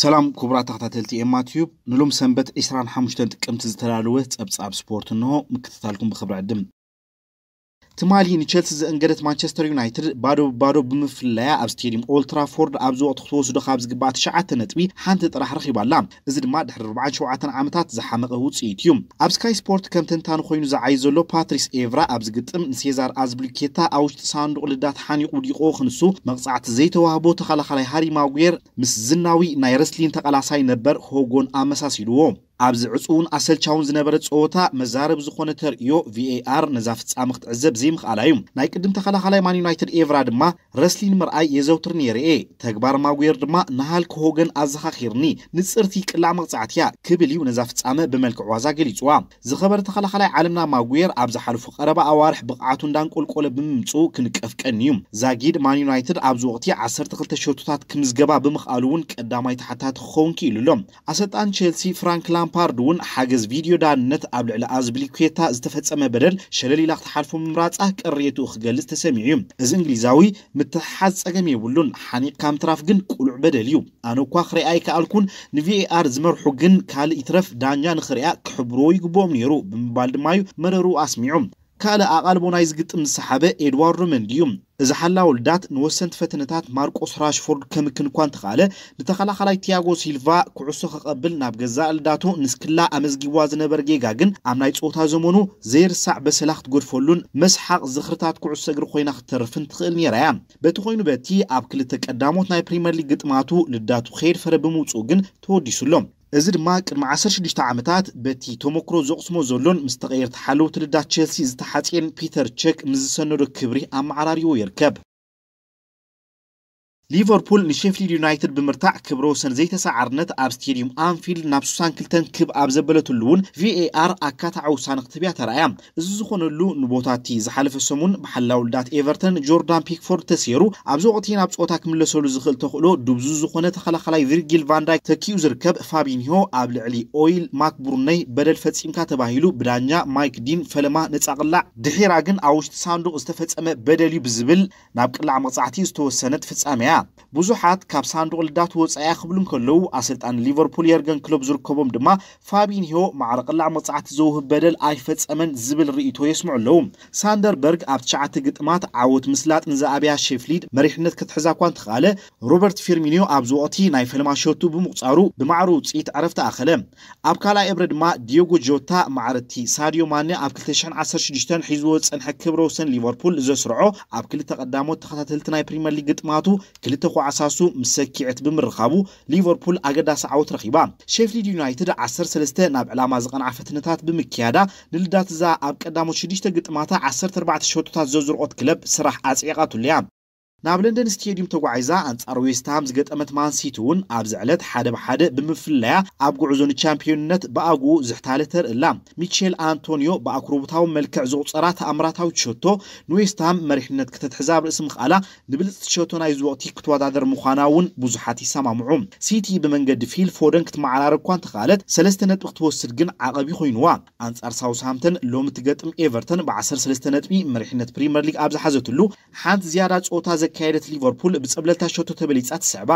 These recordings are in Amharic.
ሰላም ክቡራት ተኸታተልቲ ኤማ ቲዩብ ንሎም ሰንበት 25 ጥቅምቲ ዝተዳለወ ጸብጻብ ስፖርት እንሆ ምክትታልኩም ብክብሪ ዕድም تمالی نیچلسی زنگرت مانچستر یونایتد بارو بارو بمفلای ابستیم اولترافورد ابزو اتخوص دو خابز قبات شعات نتبي حنت طرح رخيب علام زد ماد حر ربع شعات عمتات زحمق هوت ايتيوم ابسكاي سبورت كم تنتان خوينو زعيزولو باتريس ايفرا ابزقتم سيزار ازبلكيتا اوشت صندوق لدات حاني قودي قوخنسو مقصعت زيت وهابو تخلخ علي هاري ماغوير مس زناوي نايرسلين تقلاساي نبر هوغون امساسيلوو ኣብዚ ዕፁውን ኣሰልቻውን ዝነበረ ፀወታ መዛረብ ዝኾነ ተርእዮ ቪኤኣር ነዛ ፍፃሚ ክትዕዘብ ዘይምኽኣላ እዩ ናይ ቅድም ተኸላኻላይ ማን ዩናይትድ ኤቭራ ድማ ረስሊ ንምርኣይ የዘውትር ነይርአ ተግባር ማጉየር ድማ ንሃል ክሆገን ኣዘኻኺርኒ ንፅርቲ ቅላዕ መቕፃዕት እያ ክብል እዩ ነዛ ፍፃመ ብመልክዕ ዋዛ ገሊፅዋ ዝኸበረ ተኸላኻላይ ዓለምና ማጉየር ኣብ ዝሓልፉ ቀረባ ኣዋርሕ ብቕዓቱ እንዳንቆልቆለ ብምምፁ ክንቀፍቀኒ እዩ ዛጊድ ማን ዩናይትድ ኣብዚ ወቅቲ 12 ሸቶታት ክምዝገባ ብምኽኣሉ እውን ቀዳማይ ተሓታት ክኸውን ክኢሉ ኣሰልጣን ቸልሲ ፍራንክ ላምፓርድ እውን ሓገዝ ቪድዮ ዳንነት ኣብ ልዕሊ ኣዝብል ኩታ ዝተፈፀመ በደል ሸለሊላ ክተሓልፎ ምምራፃ ቅሬቱ ክገልፅ ተሰሚዑ እዩ እዚ እንግሊዛዊ ምትሓዝ ፀገም የብሉን ሓኒቕካ ምትራፍ ግን ቁሉዕ በደል እዩ ኣነ እኳ ክሪኣ ይከኣልኩን ንቪኤኣር ዝመርሑ ግን ካልእ ይትረፍ ዳኛ ንክሪኣ ክሕብርዎ ይግብኦም ነይሩ ብምባል ድማ እዩ መረሩ ኣስሚዑ ካልእ ኣቓልቦ ናይ ዝግጥም ዝሰሓበ ኤድዋርዶ መንዲ እዩ ዝሓላ ውልዳት ንወሰንቲ ፈተነታት ማርቆስ ራሽፎርድ ከምክንኳን እንተኻለ ንተኸላኸላይ ቲያጎ ሲልቫ ኩዕሶ ክቐብል ናብ ገዛ ልዳቱ ንስክላ ኣመዝጊዋ ዝነበር ጌጋ ግን ኣብ ናይ ፆታ ዘመኑ ዘይርሳዕ በሰላ ክትጎድፈሉን መስሓቅ ዝኽርታት ኩዕሶ እግሪ ኮይና ክትተርፍን ትኽእል ነራ እያ በቲ ኮይኑ በቲ ኣብ ክልተ ቀዳሞት ናይ ፕሪምየር ሊግ ግጥማቱ ልዳቱ ከይድ ፈረ ብምውፅኡ ግን ተወዲሱሎም እዚ ድማ ቅድሚ 16 ዓመታት በቲ ተመክሮ ዘቕስሞ ዘሎን ምስ ተቐየርቲ ሓለውቲ ልዳት ቸልሲ ዝተሓፅን ፒተር ቸክ ምስ ዝሰነዶ ክብሪ ኣመዓራሪቡ ይርከብ ሊቨርፑል ንሸፊልድ ዩናይትድ ብምርታዕ ክብሮ ወሰን ዘይተሰዓርነት ኣብ ስቴድዩም ኣንፊልድ ናብ 62 ክብ ኣብ ዘበለትሉ እውን ቪኤኣር ኣካታዓ ውሳነ ክትብያ ተረኣያ እዚ ዝኾነሉ ንቦታ እቲ ዝሓለፈ ሰሙን ብሓላ ውልዳት ኤቨርተን ጆርዳን ፒክፎርድ ተሰይሩ ኣብዚ ወቕቲ ናብ ፆታ ክምለሰሉ ዝኽእል ተኽእሎ ድብዙ ዝኾነ ተኸላኸላይ ቪርጊል ቫንዳይክ ተኪኡ ዝርከብ ፋቢኒሆ ኣብ ልዕሊ ኦይል ማክ ቡርነይ በደል ፈፂምካ ተባሂሉ ብዳኛ ማይክ ዲን ፈለማ ነፃቅላዕ ድሒራ ግን ኣብ ውሽጢ ሳንዱቕ ዝተፈፀመ በደል እዩ ብዝብል ናብ ቅላዕ መቕፃዕቲ ዝተወሰነት ፍጻመያ ብዙሓት ካብ ሳንዱቕ ልዳት ወፃያ ክብሉ ከለዉ ኣሰልጣን ሊቨርፑል የርገን ክሎብ ዝርከቦም ድማ ፋቢንሆ ማዕረ ቅላዕ መፅዓቲ ዘውህብ በደል ኣይፈፀመን ዝብል ርእቶ የስምዑ ኣለዉ ሳንደርበርግ ኣብ ትሽዓተ ግጥማት ዓወት ምስላጥ ንዝኣብያ ሼፍሊድ መሪሕነት ክትሕዛ እኳ እንትኸኣለ ሮበርት ፊርሚኒዮ ኣብዚ ወቅቲ ናይ ፈለማ ሸቱ ብምቁፃሩ ብማዕሩ ውፅኢት ዕረፍቲ ኣኸለ ኣብ ካልኣይ እብረ ድማ ዲዮጎ ጆታ ማዕረቲ ሳድዮ ማነ ኣብ 2016 ሒዝዎ ዝፀንሐ ክብረ ወሰን ሊቨርፑል ዘስርዖ ኣብ ክልተ ቀዳሞት ተኸታተልቲ ናይ ፕሪምየር ሊግ ግጥማቱ ክልተ ኳዓሳሱ ምስ ሰኪዐት ብምርኻቡ ሊቨርፑል ኣገዳሲ ዓወት ረኺባ ሼፍሊድ ዩናይትድ 13 ናብ ዕላማ ዝቐንዓ ፍትነታት ብምክያዳ ንልዳት እዛ ኣብ ቀዳሞት ሽዱሽተ ግጥማታ 14 ሸቶታት ዘዝርኦት ክለብ ስራሕ ኣፅዒቓትሉ እያ ናብ ለንደን ስተድዩም ተጓዒዛ ኣንጻር ዌስትሃም ዝገጠመት ማንሲቲ እውን ኣብዚ ዕለት ሓደ ብሓደ ብምፍላያ ኣብ ጉዕዞን ቻምፒዮንነት ብኣግኡ ዝሕታለ ተርእላ ሚቸል ኣንቶኒዮ ብኣክሮቦታዊ መልክዕ ዝቑፀራ ተኣምራታዊ ትሸቶ ንዌስትሃም መሪሕነት ክተትሕዛብ ርእሲ ምኽኣላ ንብልፅ ትሸቶ ናይዚ ዝወቕቲ ክትወዳደር ምዃና እውን ብዙሓት ይሰማምዑ ሲቲ ብመንገዲ ፊል ፎደን ክትመዓራር እኳ እንተኽኣለት ሰለስተ ነጥቢ ክትወስድ ግን ዓቐቢ ኮይኑዋ ኣንጻር ሳውስሃምተን ሎሚ ትገጥም ኤቨርተን ብ13 ነጥቢ መሪሕነት ፕሪምየር ሊግ ኣብ ዝሓዘትሉ ሓንቲ ዝያዳ ፆታ ዘካየደት ሊቨርፑል ብፀብለልታ ሸቶ ተበሊፃ ትስዕባ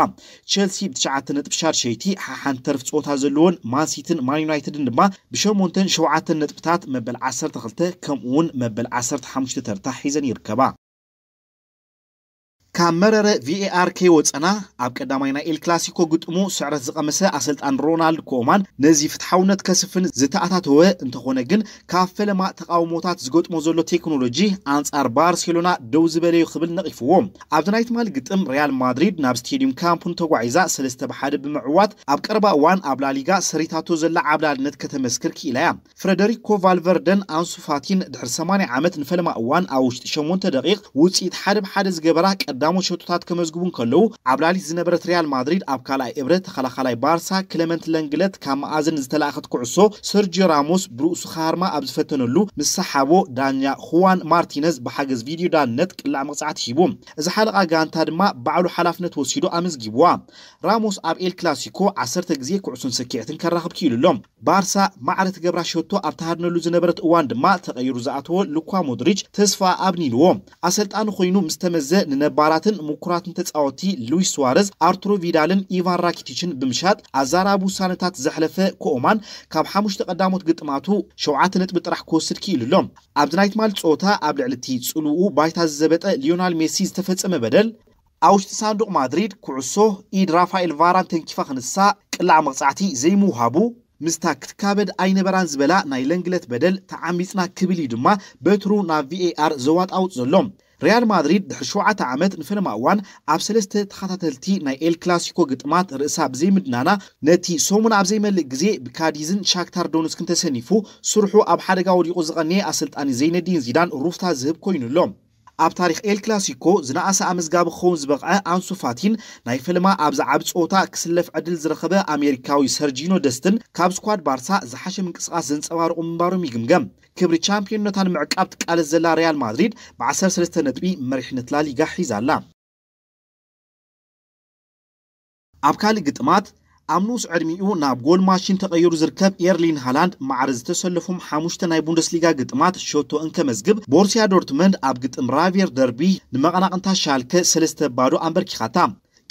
ቸልሲ ብ9 ነጥብ ሻርሸይቲ ሓንቲ ተርፍ ፆታ ዘለዎን ማንሲትን ማን ዩናይትድን ድማ ብሸሞንተን ሸውዓተን ነጥብታት መበል 12 ከምኡ ውን መበል 15 ተርታ ሒዘን ይርከባ ካብ መረረ ቪኤአር ከይወፀና ኣብ ቀዳማይ ናይ ኤል ክላሲኮ ግጥሙ ስዕረት ዝቐመሰ ኣሰልጣን ሮናልድ ኮማን ነዚ ፍትሓውነት ከስፍን ዝተኣታተወ እንተኾነ ግን ካብ ፈለማ ተቃውሞታት ዝገጥሞ ዘሎ ቴክኖሎጂ ኣንጻር ባርሴሎና ደው ዝበለዩ ክብል ነቒፍዎም ኣብቲ ናይ ትማል ግጥም ሪያል ማድሪድ ናብ ስቴድዩም ካምፑን ተጓዒዛ ሰለስተ ብሓደ ብምዕዋት ኣብ ቀረባ እዋን ኣብ ላሊጋ ሰሪታቶ ዘላ ዓብላልነት ከተመስክር ክኢላ እያ ፍረደሪኮ ቫልቨርደን ኣንሱፋቲን ድሕሪ 8 ዓመት ንፈለማ እዋን ኣብ ውሽጢ 8 ደቂቕ ውፅኢት ሓደ ብሓደ ዝገበራ ቀዳ ቀዳሞት ሸጡታት ከመዝግቡን ከለዉ ኣብ ላዕሊ ዝነበረት ሪያል ማድሪድ ኣብ ካልኣይ እብረ ተኸላኸላይ ባርሳ ክለመንት ለንግለት ካብ መኣዝን ዝተላእኸት ኩዕሶ ሰርጂዮ ራሞስ ብርእሱ ካርማ ኣብ ዝፈተነሉ ምስ ዳኛ ሁዋን ማርቲነዝ ብሓገዝ ቪድዮ ዳንነት ቅላዕ መቕፃዕቲ ሂቡ እዚ ሓለቓ ጋንታ ድማ ባዕሉ ሓላፍነት ወሲዶ ኣመዝጊብዋ ራሞስ ኣብ ኤል ክላሲኮ ዓሰርተ ግዜ ኩዕሱን ስኪዕትን ከራኽብ ኣሎም ባርሳ ማዕረት ገብራ ሸቶ ኣብ ተሃድነሉ ዝነበረት እዋን ድማ ተቐይሩ ዝኣተዎ ልኳ ሞድሪች ተስፋ ኣብኒልዎ ኣሰልጣኒ ኮይኑ ምስተመዘ ንነባራ አባላትን ምኩራትን ተፃወቲ ሉዊስ ስዋረዝ አርቱሮ ቪዳልን ኢቫን ራኪቲችን ብምሻጥ አዛራቡ ሳነታት ዘሕለፈ ኮኦማን ካብ ሓሙሽተ ቀዳሞት ግጥማቱ ሸውዓተ ነጥቢ ጥራሕ ክወስድ ክኢሉሎም ኣብዚ ናይ ትማል ፆታ ኣብ ልዕሊ እቲ ፅልኡ ባይታ ዝዘበጠ ሊዮናል ሜሲ ዝተፈፀመ በደል ኣብ ውሽጢ ሳንዱቅ ማድሪድ ኩዕሶ ኢድ ራፋኤል ቫራን ተንኪፋ ክንሳ ቅላዕ መቕፃዕቲ ዘይምውሃቡ ምስታ ክትካበድ ኣይነበራን ዝበላ ናይ ለንግለት በደል ተዓሚፅና ክብል እዩ ድማ በትሩ ናብ ቪኤኣር ዘዋጣውፅ ዘሎም ሪያል ማድሪድ ድሕሪ 7 ዓመት ንፈለማ እዋን ኣብ ሰለስተ ተኸታተልቲ ናይ ኤል ክላሲኮ ግጥማት ርእሳ ብዘይምድናና ነቲ ሶሙን ኣብ ዘይመልእ ግዜ ብካዲዝን ሻክታር ዶንስክን ተሰኒፉ ስርሑ ኣብ ሓደጋ ወዲቑ ዝቐንየ ኣሰልጣኒ ዘይነዲን ዚዳን ሩፍታ ዝህብ ኮይኑ ኣብ ታሪክ ኤል ክላሲኮ ዝነኣሰ ኣመዝጋቢ ክኸውን ዝበቕዐ ኣንሱ ፋቲን ናይ ፈለማ ኣብ ዝዓብ ፀወታ ክስለፍ ዕድል ዝረኸበ ኣሜሪካዊ ሰርጂኖ ደስትን ካብ ስኳድ ባርሳ ዝሓሸ ምንቅስቃስ ዘንፀባርቑ ምንባሮም ይግምገም ክብሪ ቻምፒዮንነታ ንምዕቃብ ትቃለስ ዘላ ሪያል ማድሪድ ብ13 ነጥቢ መሪሕነት ላሊጋ ኣላ ኣብ ካልእ ግጥማት ኣብ ንኡስ ዕድሚኡ ናብ ጎል ማሽን ተቐይሩ ዝርከብ ኤርሊን ሃላንድ ማዕረ ዝተሰለፎም ሓሙሽተ ናይ ቡንደስሊጋ ግጥማት ሸቶ እንከመዝግብ ቦርስያ ዶርትመንድ ኣብ ግጥም ራቪየር ደርቢ ንመቐናቕንታ ሻልከ ሰለስተ ባዶ ኣንበርኪኻታ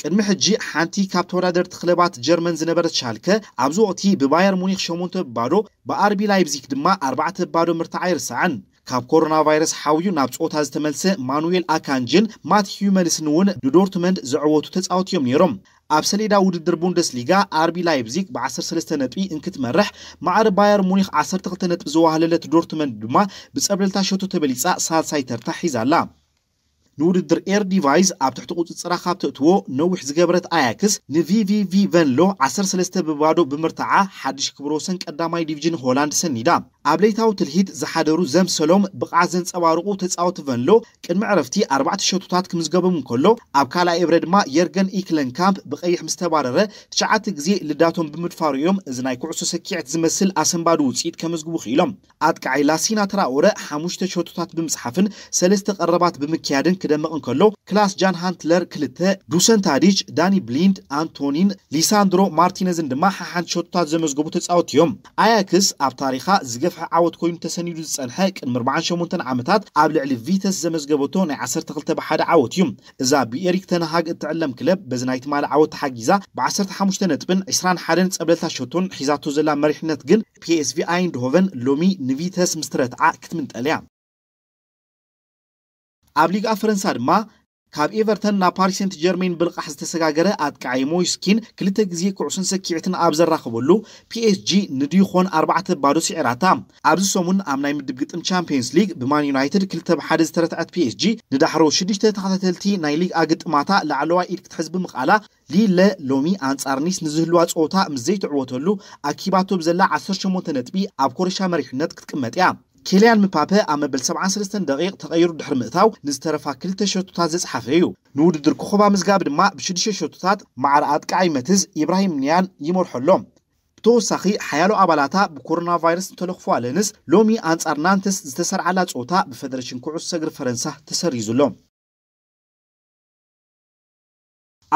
ቅድሚ ሕጂ ሓንቲ ካብ ተወዳደርቲ ክለባት ጀርመን ዝነበረት ሻልከ ኣብዚ ወቅቲ ብባየር ሙኒክ 8 ባዶ ብኣርቢ ላይብዚክ ድማ 4 ባዶ ምርታዓ ኣይርስዓን ካብ ኮሮና ቫይረስ ሓውዩ ናብ ፆታ ዝተመልሰ ማኑኤል ኣካንጅን ማትዩ መልስን እውን ንዶርትመንድ ዘዕወቱ ተፃወት እዮም ነይሮም ኣብ ሰሌዳ ውድድር ቡንደስሊጋ ኣርቢ ላይፕዚግ ብ13 ነጥቢ እንክትመርሕ ማዕር ባየር ሙኒክ 12 ነጥቢ ዝዋህለለት ዶርትመንድ ድማ ብፀብለልታ ሸቶ ተበሊፃ ሳልሳይ ተርታ ሒዛላ ንውድድር ኤር ዲቫይዝ ኣብ ትሕቲ ቁፅፅራ ካብ ተእትዎ ነዊሕ ዝገበረት ኣያክስ ንቪቪቪ ቨንሎ 13 ብባዶ ብምርትዓ ሓድሽ ክብሮ ወሰን ቀዳማይ ዲቪዥን ሆላንድ ሰኒዳ ኣብ ለይታዊ ትልሂት ዝሓደሩ ዘምሰሎም ብቕዓ ዘንፀባርቑ ተፃወቲ ቨንሎ ቅድሚ ዕረፍቲ ኣርባዕተ ሸቶታት ክምዝገቦም እንከሎ ኣብ ካልኣይ እብረ ድማ የርገን ካምፕ ብቀይሕ ምስ ተባረረ ትሽዓተ ግዜ ልዳቶም ብምድፋሩ እዮም እዚ ናይ ኩዕሶ ሰኪዕት ዝመስል ኣሰንባዲ ውፅኢት ከመዝግቡ ክኢሎም ኣጥቃዓይ ላሲና ተራወረ ሓሙሽተ ሸቶታት ብምፅሓፍን ሰለስተ ቀረባት ብምክያድን ክደምቕ እንከሎ ክላስ ጃን ሃንትለር ክልተ ዱሰን ታዲች ዳኒ ብሊንድ ኣንቶኒን ሊሳንድሮ ማርቲነዝን ድማ ሓሓንቲ ሸቶታት ዘመዝገቡ ተፃወቲ እዮም ኣያክስ ኣብ ታሪኻ ዝገ ዝሰፍሐ ዓወት ኮይኑ ተሰኒዱ ዝፀንሐ ቅድሚ 48 ዓመታት ኣብ ልዕሊ ቪተስ ዘመዝገበቶ ናይ 12 ብሓደ ዓወት እዩ እዛ ብኤሪክ ተነሃግ እትዕለም ክለብ በዚ ናይ ትማል ዓወት ተሓጊዛ ብ15 ነጥብን 21 ፀብለልታ ሸቶን ሒዛቶ ዘላ መሪሕነት ግን ፒኤስቪ ኣይንድሆቨን ሎሚ ንቪተስ ምስትረትዓ ትረትዓ ክትምንጠልያ ኣብ ሊጋ ፈረንሳ ድማ ካብ ኤቨርተን ናብ ፓሪስ ሴንት ጀርሜን ብልቃሕ ዝተሰጋገረ ኣጥቃዒ ሞይስኪን ክልተ ግዜ ኩዕሱን ሰኪዕትን ኣብ ዘራኽበሉ ፒኤስጂ ንድኾን ኣርባዕተ ባዶ ስዒራታ ኣብዚ ሰሙን ኣብ ናይ ምድብ ግጥም ቻምፒየንስ ሊግ ብማን ዩናይትድ ክልተ ብሓደ ዝተረትዐት ፒኤስጂ ንዳሕሮ 6ዱሽተ ተኸታተልቲ ናይ ሊግ ኣግጥማታ ላዕለዋ ኢድ ክትሕዝቢ ምቕኣላ ሊለ ሎሚ ኣንጻር ኒስ ንዝህልዋ ፀወታ ምስ ዘይትዕወተሉ ኣኪባቶ ብዘላ 18 ነጥቢ ኣብ ኮረሻ መሪሕነት ክትቅመጥ እያ كيليان مبابي عمل بالسبعة سلستن دقيق تغير دحر مئتاو نزترفا كلتا شوتوتات زصحفيو نود در كخوبا مزقاب دما بشدش شوتوتات مع رأت كعي متز إبراهيم نيان يمر حلوم ብተወሳኺ ሓያሎ ኣባላታ ብኮሮና ቫይረስ እንተለኽፉ ኣለንስ ሎሚ ኣንጻር ናንተስ ዝተሰርዓላ ፆታ ብፌደሬሽን ኩዕሶ እግሪ ፈረንሳ ተሰሪዙሎም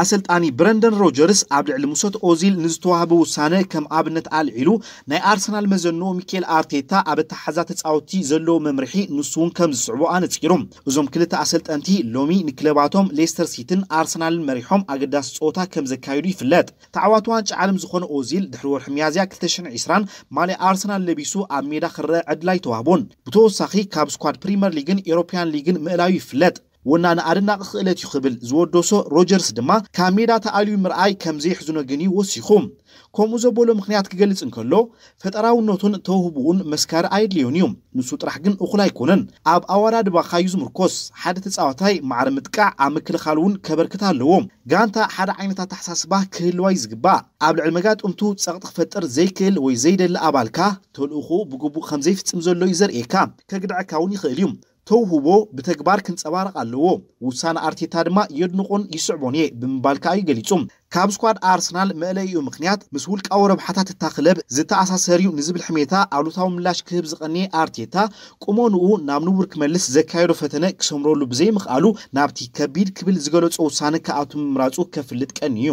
ኣሰልጣኒ ብረንደን ሮጀርስ ኣብ ልዕሊ ሙሰት ኦዚል ንዝተዋህበ ውሳነ ከም ኣብነት ኣልዒሉ ናይ ኣርሰናል መዘኖ ሚኬል ኣርቴታ ኣብ ኣተሓዛ ተፃወቲ ዘለዎ መምርሒ ንሱ እውን ከም ዝስዕቦ ኣነፂሩ እዞም ክልተ ኣሰልጠንቲ ሎሚ ንክለባቶም ሌስተር ሲትን ኣርሰናልን መሪሖም ኣገዳሲ ፀወታ ከም ዘካይዱ ይፍለጥ ተዓዋት ዋንጫ ዓለም ዝኾነ ኦዚል ድሕሪ ወርሒ መያዝያ 220 ማልያ ኣርሰናል ለቢሱ ኣብ ሜዳ ክረአ ዕድላይ ተዋህቦን ብተወሳኺ ካብ ስኳድ ፕሪምየር ሊግን ኤሮፕያን ሊግን ምእላዩ ይፍለጥ ወናነ ኣድናቂ ክእለት እዩ ክብል ዝወደሶ ሮጀርስ ድማ ካብ ሜዳ ተኣልዩ ምርኣይ ከም ዘየሕዝኖ ግን እዩ ወሲኹ ከምኡ ዘበሎ ምክንያት ክገልጽ እንከሎ ፈጠራውነቱን ተውህብኡን መስካሪ ኣየድልዮን እዩ ንሱ ጥራሕ ግን እኹል ኣይኮነን ኣብ ኣዋዳድ ባካ ዝምርኮስ ሓደ ተፃወታይ ማዕረ ምጥቃዕ ኣብ ምክልኻል እውን ከበርክት ኣለዎ ጋንታ ሓደ ዓይነታት ኣተሓሳስባ ክህልዋይ ዝግባእ ኣብ ልዕሊ መጋጥምቱ ፀቕጢ ክፈጥር ዘይክእል ወይ ዘይደሊ ኣባልካ ተልእኹ ብግቡእ ከምዘይፍፅም ዘሎ እዩ ዘርእየካ ከግድዐካ እውን ይኽእል እዩ ተውህቦ ብተግባር ክንፀባረቕ ኣለዎ ውሳነ ኣርቴታ ድማ የድንቑን ይስዕቦን እየ ብምባል ከዓ ገሊጹ ካብ ስኳድ ኣርሰናል መእለይኡ ምክንያት ምስ ውልቃዊ ረብሓታት እታ ክለብ ዝተኣሳሰር ንዝብል ሕሜታ ኣሉታዊ ምላሽ ክህብ ዝቐንየ ኣርቴታ ቁሞ ንኡ ናብ ንቡር ክመልስ ዘካየዶ ፈተነ ክሰምረሉ ብዘይምኽኣሉ ናብቲ ከቢድ ክብል ዝገለጾ ውሳነ ከኣቱ ምምራፁ ከፍልጥ ቀኒ እዩ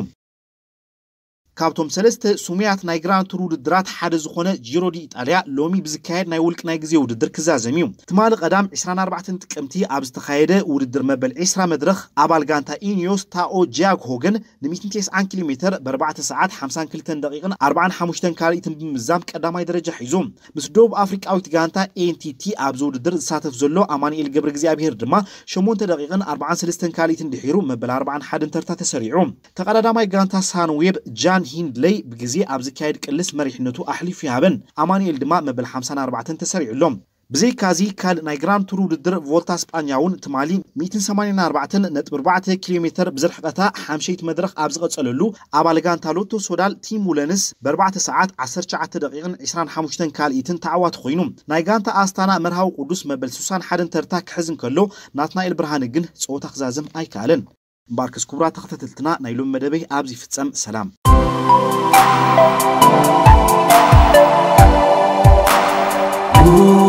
ካብቶም ሰለስተ ሱሙያት ናይ ግራን ቱር ውድድራት ሓደ ዝኾነ ጂሮ ዲ ኢጣልያ ሎሚ ብዝካየድ ናይ ውልቅ ናይ ግዜ ውድድር ክዛዘም እዩ ትማሊ ቀዳም 24 ጥቅምቲ ኣብ ዝተኻየደ ውድድር መበል 20 መድረኽ ኣባል ጋንታ ኢኒዮስ ታኦ ጃግ ሆገን ን190 ኪሎ ሜትር ብ4 ሰዓት 52 ደቂቕን 45 ካልኢትን ብምዛም ቀዳማይ ደረጃ ሒዙ ምስ ደቡብ ኣፍሪቃዊት ጋንታ ኤንቲቲ ኣብዚ ውድድር ዝሳተፍ ዘሎ ኣማኒኤል ገብሪ እግዚኣብሄር ድማ 8 ደቂቕን 43 ካልኢትን ድሒሩ መበል 41 ተርታ ተሰሪዑ ተቀዳዳማይ ጋንታ ሳንዌብ ጃን ኣን ሂንድለይ ብግዜ ኣብ ዝካየድ ቅልስ መሪሕነቱ ኣሕሊፉ ይሃበን ኣማኒኤል ድማ መበል 54 ተሰሪዑሎም ብዘይካዚ ካልእ ናይ ግራን ቱር ውድድር ቮልታ ስጳኛ እውን ትማሊ 184.4 ኪሎ ሜትር ብዝርሕቐታ ሓምሸይቲ መድረኽ ኣብ ዝቐጸለሉ ኣባል ጋንታ ሎቶ ሶዳል ቲም ውለንስ ብ4 ሰዓት 19 ደቂቕን 25 ካልኢትን ተዓዋት ኮይኑ ናይ ጋንታ ኣስታና መርሃዊ ቅዱስ መበል 61 ተርታ ክሕዝን ከሎ ናትናኤል ብርሃን ግን ፀወታ ክዛዝም ኣይከኣለን እምባርክስ ክቡራ ተኸታተልትና ናይ ሎም መደበይ ኣብዚ ይፍፀም ሰላም Ooh.